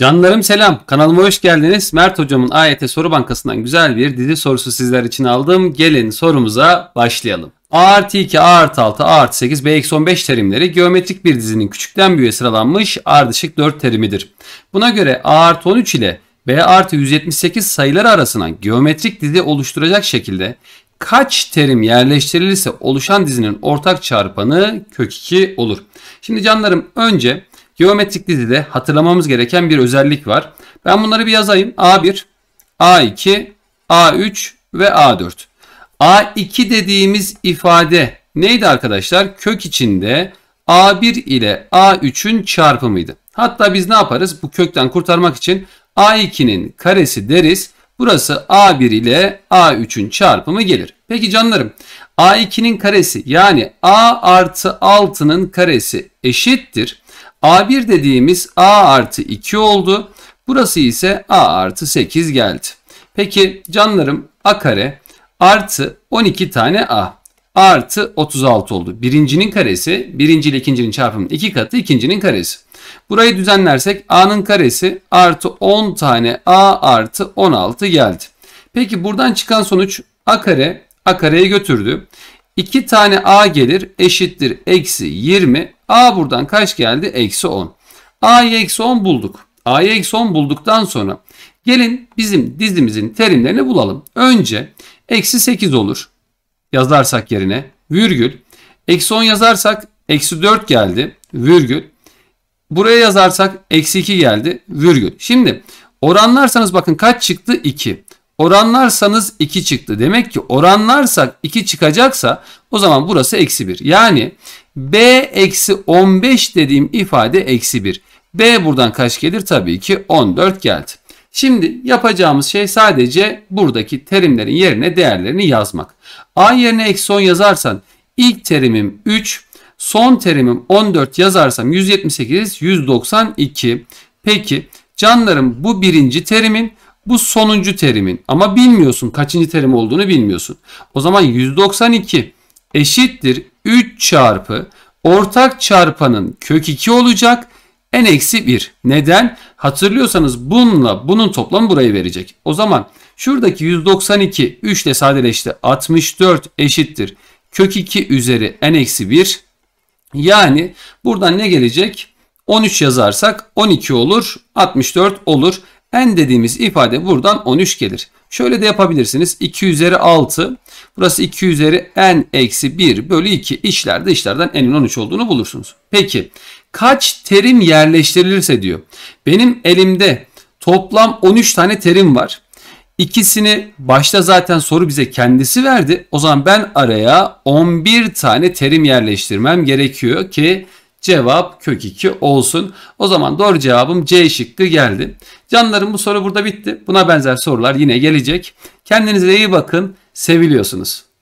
Canlarım selam. Kanalıma hoş geldiniz. Mert hocamın AYT soru bankasından güzel bir dizi sorusu sizler için aldım. Gelin sorumuza başlayalım. A artı 2, A artı 6, A artı 8, B eksi 15 terimleri geometrik bir dizinin küçükten büyüğe sıralanmış ardışık 4 terimidir. Buna göre A artı 13 ile B artı 178 sayıları arasına geometrik dizi oluşturacak şekilde kaç terim yerleştirilirse oluşan dizinin ortak çarpanı kök 2 olur. Şimdi canlarım önce Geometrik dizide hatırlamamız gereken bir özellik var. Ben bunları bir yazayım. A1, A2, A3 ve A4. A2 dediğimiz ifade neydi arkadaşlar? Kök içinde A1 ile A3'ün çarpımıydı. Hatta biz ne yaparız? Bu kökten kurtarmak için A2'nin karesi deriz. Burası A1 ile A3'ün çarpımı gelir. Peki canlarım A2'nin karesi yani A artı 6'nın karesi eşittir. A1 dediğimiz A artı 2 oldu. Burası ise A artı 8 geldi. Peki canlarım A kare artı 12 tane A artı 36 oldu. Birincinin karesi birinci ile ikincinin çarpımının iki katı ikincinin karesi. Burayı düzenlersek A'nın karesi artı 10 tane A artı 16 geldi. Peki buradan çıkan sonuç A kare a kareye götürdü. 2 tane a gelir eşittir eksi 20. a buradan kaç geldi? Eksi 10. a'yı eksi 10 bulduk. a'yı eksi 10 bulduktan sonra gelin bizim dizimizin terimlerini bulalım. Önce eksi 8 olur yazarsak yerine virgül. Eksi 10 yazarsak eksi 4 geldi virgül. Buraya yazarsak eksi 2 geldi virgül. Şimdi oranlarsanız bakın kaç çıktı? 2. Oranlarsanız 2 çıktı. Demek ki oranlarsak 2 çıkacaksa o zaman burası eksi 1. Yani B eksi 15 dediğim ifade eksi 1. B buradan kaç gelir? Tabii ki 14 geldi. Şimdi yapacağımız şey sadece buradaki terimlerin yerine değerlerini yazmak. A yerine eksi 10 yazarsan ilk terimim 3, son terimim 14 yazarsam 178, 192. Peki canlarım bu birinci terimin bu sonuncu terimin ama bilmiyorsun kaçıncı terim olduğunu bilmiyorsun. O zaman 192 eşittir 3 çarpı ortak çarpanın kök 2 olacak en eksi 1. Neden? Hatırlıyorsanız bununla bunun toplamı burayı verecek. O zaman şuradaki 192 3 ile sadeleşti 64 eşittir kök 2 üzeri n eksi 1. Yani buradan ne gelecek? 13 yazarsak 12 olur 64 olur n dediğimiz ifade buradan 13 gelir. Şöyle de yapabilirsiniz. 2 üzeri 6. Burası 2 üzeri n eksi 1 bölü 2. İşlerde işlerden n'in 13 olduğunu bulursunuz. Peki kaç terim yerleştirilirse diyor. Benim elimde toplam 13 tane terim var. İkisini başta zaten soru bize kendisi verdi. O zaman ben araya 11 tane terim yerleştirmem gerekiyor ki Cevap kök 2 olsun. O zaman doğru cevabım C şıkkı geldi. Canlarım bu soru burada bitti. Buna benzer sorular yine gelecek. Kendinize iyi bakın. Seviliyorsunuz.